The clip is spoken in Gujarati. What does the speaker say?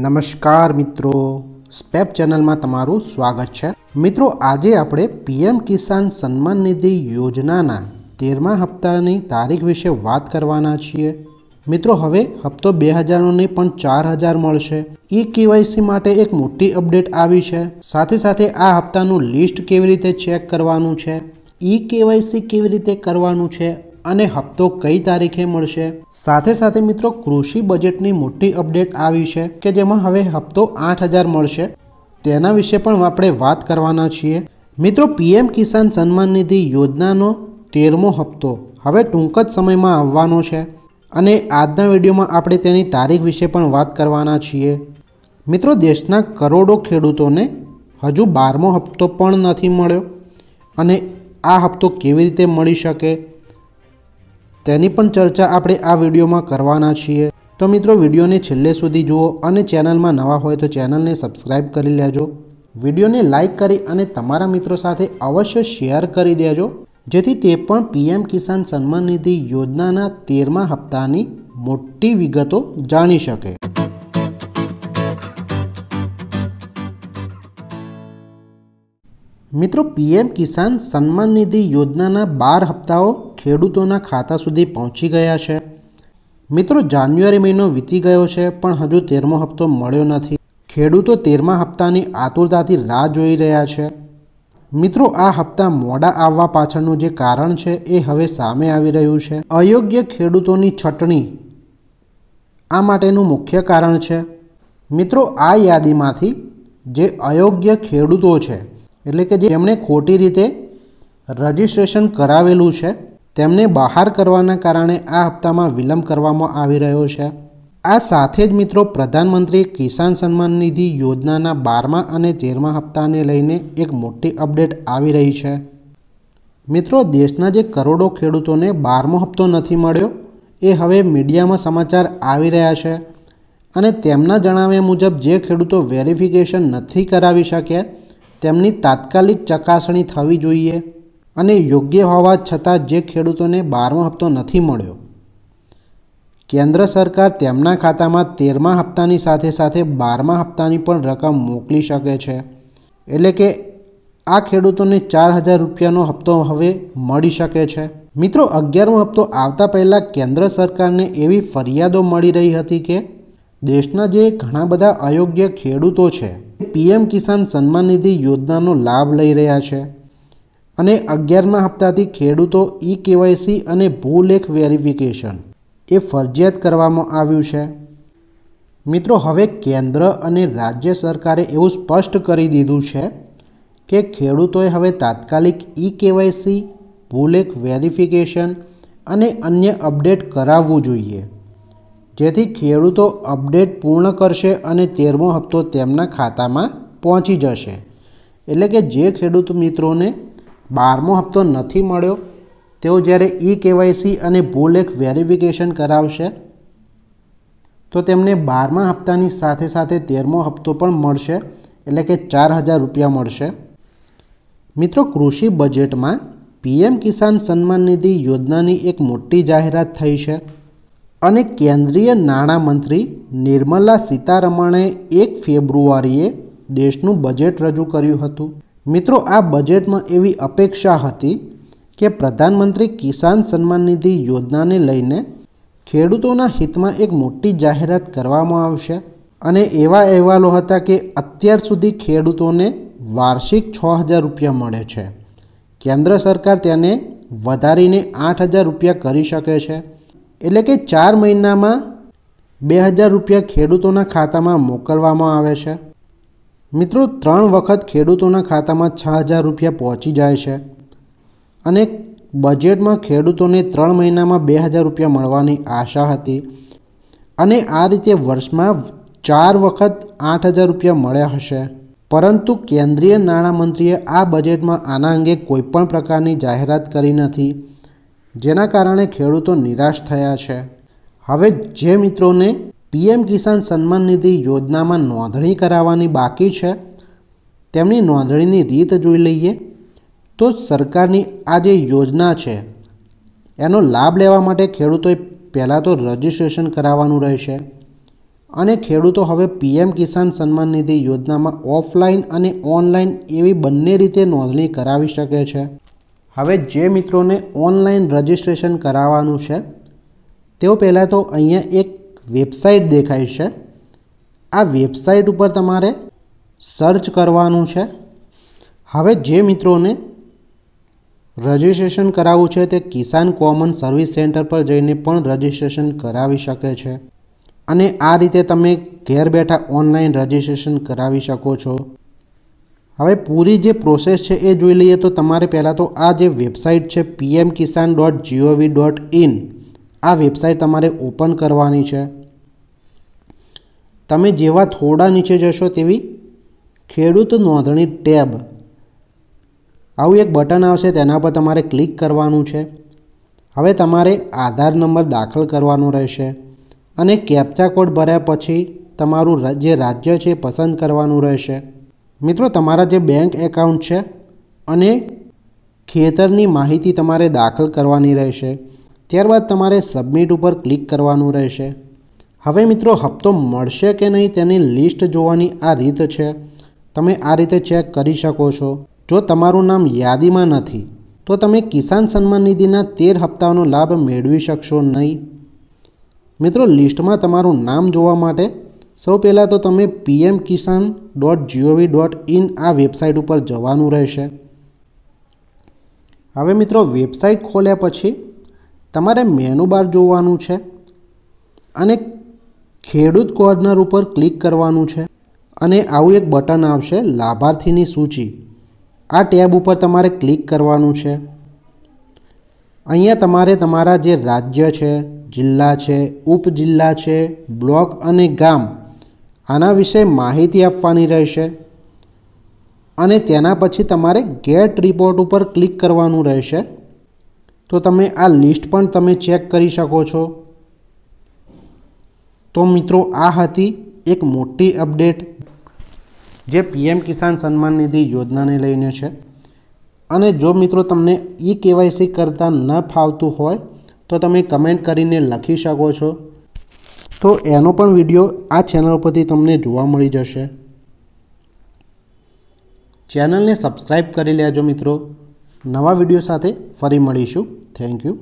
નમસ્કાર મિત્રો સ્પેપ ચેનલમાં તમારું સ્વાગત છે મિત્રો આજે આપણે પીએમ કિસાન સન્માન નિધિ યોજનાના તેરમા હપ્તાની તારીખ વિશે વાત કરવાના છીએ મિત્રો હવે હપ્તો બે હજારનો પણ ચાર હજાર મળશે ઇ કેવાયસી માટે એક મોટી અપડેટ આવી છે સાથે સાથે આ હપ્તાનું લિસ્ટ કેવી રીતે ચેક કરવાનું છે ઇ કેવાયસી કેવી રીતે કરવાનું છે અને હપ્તો કઈ તારીખે મળશે સાથે સાથે મિત્રો કૃષિ બજેટની મોટી અપડેટ આવી છે કે જેમાં હવે હપ્તો આઠ હજાર મળશે તેના વિશે પણ આપણે વાત કરવાના છીએ મિત્રો પીએમ કિસાન સન્માન નિધિ યોજનાનો તેરમો હપ્તો હવે ટૂંક જ સમયમાં આવવાનો છે અને આજના વિડીયોમાં આપણે તેની તારીખ વિશે પણ વાત કરવાના છીએ મિત્રો દેશના કરોડો ખેડૂતોને હજુ બારમો હપ્તો પણ નથી મળ્યો અને આ હપ્તો કેવી રીતે મળી શકે તેની પણ ચર્ચા આપણે આ વિડીયોમાં કરવાના છીએ તો મિત્રો વિડીયોને છેલ્લે સુધી જુઓ અને ચેનલમાં નવા હોય તો ચેનલને સબસ્ક્રાઈબ કરી લેજો વિડીયોને લાઇક કરી અને તમારા મિત્રો સાથે અવશ્ય શેર કરી દેજો જેથી તે પણ પીએમ કિસાન સન્માન નિધિ યોજનાના તેરમા હપ્તાની મોટી વિગતો જાણી શકે મિત્રો પીએમ કિસાન સન્માન નિધિ યોજનાના બાર હપ્તાઓ ખેડૂતોના ખાતા સુધી પહોંચી ગયા છે મિત્રો જાન્યુઆરી મહિનો વીતી ગયો છે પણ હજુ તેરમો હપ્તો મળ્યો નથી ખેડૂતો તેરમા હપ્તાની આતુરતાથી રાહ જોઈ રહ્યા છે મિત્રો આ હપ્તા મોડા આવવા પાછળનું જે કારણ છે એ હવે સામે આવી રહ્યું છે અયોગ્ય ખેડૂતોની છટણી આ માટેનું મુખ્ય કારણ છે મિત્રો આ યાદીમાંથી જે અયોગ્ય ખેડૂતો છે એટલે કે જેમણે ખોટી રીતે રજિસ્ટ્રેશન કરાવેલું છે તેમને બહાર કરવાના કારણે આ હપ્તામાં વિલંબ કરવામાં આવી રહ્યો છે આ સાથે જ મિત્રો પ્રધાનમંત્રી કિસાન સન્માન નિધિ યોજનાના બારમા અને તેરમા હપ્તાને લઈને એક મોટી અપડેટ આવી રહી છે મિત્રો દેશના જે કરોડો ખેડૂતોને બારમો હપ્તો નથી મળ્યો એ હવે મીડિયામાં સમાચાર આવી રહ્યા છે અને તેમના જણાવ્યા મુજબ જે ખેડૂતો વેરિફિકેશન નથી કરાવી શક્યા તેમની તાત્કાલિક ચકાસણી થવી જોઈએ અને યોગ્ય હોવા છતાં જે ખેડૂતોને બારમો હપ્તો નથી મળ્યો કેન્દ્ર સરકાર તેમના ખાતામાં તેરમા હપ્તાની સાથે સાથે બારમા હપ્તાની પણ રકમ મોકલી શકે છે એટલે કે આ ખેડૂતોને ચાર હજાર રૂપિયાનો હપ્તો હવે મળી શકે છે મિત્રો અગિયારમો હપ્તો આવતા પહેલાં કેન્દ્ર સરકારને એવી ફરિયાદો મળી રહી હતી કે દેશના જે ઘણા બધા અયોગ્ય ખેડૂતો છે પીએમ કિસાન સન્માન નિધિ યોજનાનો લાભ લઈ રહ્યા છે અને અગિયારમા હપ્તાથી ખેડૂતો ઈ કેવાયસી અને ભૂલેખ વેરિફિકેશન એ ફરજિયાત કરવામાં આવ્યું છે મિત્રો હવે કેન્દ્ર અને રાજ્ય સરકારે એવું સ્પષ્ટ કરી દીધું છે કે ખેડૂતોએ હવે તાત્કાલિક ઈ કેવાયસી ભૂલેખ વેરિફિકેશન અને અન્ય અપડેટ કરાવવું જોઈએ જેથી ખેડૂતો અપડેટ પૂર્ણ કરશે અને તેરમો હપ્તો તેમના ખાતામાં પહોંચી જશે એટલે કે જે ખેડૂત મિત્રોને બારમો હપ્તો નથી મળ્યો તેઓ જ્યારે ઈ કેવાયસી અને ભૂલેખ વેરિફિકેશન કરાવશે તો તેમને બારમા હપ્તાની સાથે સાથે તેરમો હપ્તો પણ મળશે એટલે કે ચાર હજાર રૂપિયા મળશે મિત્રો કૃષિ બજેટમાં પીએમ કિસાન સન્માન નિધિ યોજનાની એક મોટી જાહેરાત થઈ છે અને કેન્દ્રીય નાણામંત્રી નિર્મલા સીતારમણે એક ફેબ્રુઆરીએ દેશનું બજેટ રજૂ કર્યું હતું મિત્રો આ બજેટમાં એવી અપેક્ષા હતી કે પ્રધાનમંત્રી કિસાન સન્માન નિધિ યોજનાને લઈને ખેડૂતોના હિતમાં એક મોટી જાહેરાત કરવામાં આવશે અને એવા અહેવાલો હતા કે અત્યાર સુધી ખેડૂતોને વાર્ષિક છ હજાર રૂપિયા મળે છે કેન્દ્ર સરકાર તેને વધારીને આઠ હજાર રૂપિયા કરી શકે છે એટલે કે ચાર મહિનામાં બે હજાર રૂપિયા ખેડૂતોના ખાતામાં મોકલવામાં આવે છે મિત્રો ત્રણ વખત ખેડૂતોના ખાતામાં છ હજાર રૂપિયા પહોંચી જાય છે અને બજેટમાં ખેડૂતોને ત્રણ મહિનામાં બે હજાર રૂપિયા મળવાની આશા હતી અને આ રીતે વર્ષમાં ચાર વખત આઠ હજાર રૂપિયા મળ્યા હશે પરંતુ કેન્દ્રીય નાણામંત્રીએ આ બજેટમાં આના અંગે કોઈપણ પ્રકારની જાહેરાત કરી નથી જેના કારણે ખેડૂતો નિરાશ થયા છે હવે જે મિત્રોને પીએમ કિસાન સન્માન નિધિ યોજનામાં નોંધણી કરાવવાની બાકી છે તેમની નોંધણીની રીત જોઈ લઈએ તો સરકારની આ જે યોજના છે એનો લાભ લેવા માટે ખેડૂતોએ પહેલાં તો રજિસ્ટ્રેશન કરાવવાનું રહેશે અને ખેડૂતો હવે પીએમ કિસાન સન્માન નિધિ યોજનામાં ઓફલાઈન અને ઓનલાઈન એવી બંને રીતે નોંધણી કરાવી શકે છે હવે જે મિત્રોને ઓનલાઈન રજિસ્ટ્રેશન કરાવવાનું છે તેઓ પહેલાં તો અહીંયા એક વેબસાઇટ દેખાય છે આ વેબસાઇટ ઉપર તમારે સર્ચ કરવાનું છે હવે જે મિત્રોને રજિસ્ટ્રેશન કરાવવું છે તે કિસાન કોમન સર્વિસ સેન્ટર પર જઈને પણ રજિસ્ટ્રેશન કરાવી શકે છે અને આ રીતે તમે ઘેર બેઠા ઓનલાઈન રજિસ્ટ્રેશન કરાવી શકો છો હવે પૂરી જે પ્રોસેસ છે એ જોઈ લઈએ તો તમારે પહેલાં તો આ જે વેબસાઇટ છે PM Kisan dot gov dot in આ વેબસાઇટ તમારે ઓપન કરવાની છે તમે જેવા થોડા નીચે જશો તેવી ખેડૂત નોંધણી ટેબ આવું એક બટન આવશે તેના પર તમારે ક્લિક કરવાનું છે હવે તમારે આધાર નંબર દાખલ કરવાનો રહેશે અને કેપ્ચા કોડ ભર્યા પછી તમારું જે રાજ્ય છે પસંદ કરવાનું રહેશે મિત્રો તમારા જે બેંક એકાઉન્ટ છે અને ખેતરની માહિતી તમારે દાખલ કરવાની રહેશે ત્યારબાદ તમારે સબમિટ ઉપર ક્લિક કરવાનું રહેશે હવે મિત્રો હપ્તો મળશે કે નહીં તેની લિસ્ટ જોવાની આ રીત છે તમે આ રીતે ચેક કરી શકો છો જો તમારું નામ યાદીમાં નથી તો તમે કિસાન સન્માન નિધિના તેર હપ્તાઓનો લાભ મેળવી શકશો નહીં મિત્રો લિસ્ટમાં તમારું નામ જોવા માટે સૌ પહેલાં તો તમે PM Kisan dot gov dot in આ વેબસાઇટ ઉપર જવાનું રહેશે હવે મિત્રો વેબસાઇટ ખોલ્યા પછી તમારે મેનુ બાર જોવાનું છે અને ખેડૂત કોર્નર ઉપર ક્લિક કરવાનું છે અને આવું એક બટન આવશે લાભાર્થીની સૂચિ આ ટેબ ઉપર તમારે ક્લિક કરવાનું છે અહીંયા તમારે તમારા જે રાજ્ય છે જિલ્લા છે ઉપજિલ્લા છે બ્લોક અને ગામ આના વિશે માહિતી આપવાની રહેશે અને તેના પછી તમારે ગેટ રિપોર્ટ ઉપર ક્લિક કરવાનું રહેશે તો તમે આ લિસ્ટ પણ તમે ચેક કરી શકો છો તો મિત્રો આ હતી એક મોટી અપડેટ જે પીએમ કિસાન સન્માન નિધિ યોજનાને લઈને છે અને જો મિત્રો તમને ઈ કેવાયસી કરતાં ન ફાવતું હોય તો તમે કમેન્ટ કરીને લખી શકો છો તો એનો પણ વિડીયો આ ચેનલ પરથી તમને જોવા મળી જશે ચેનલને સબસ્ક્રાઈબ કરી લેજો મિત્રો નવા વિડીયો સાથે ફરી મળીશું થેન્ક યુ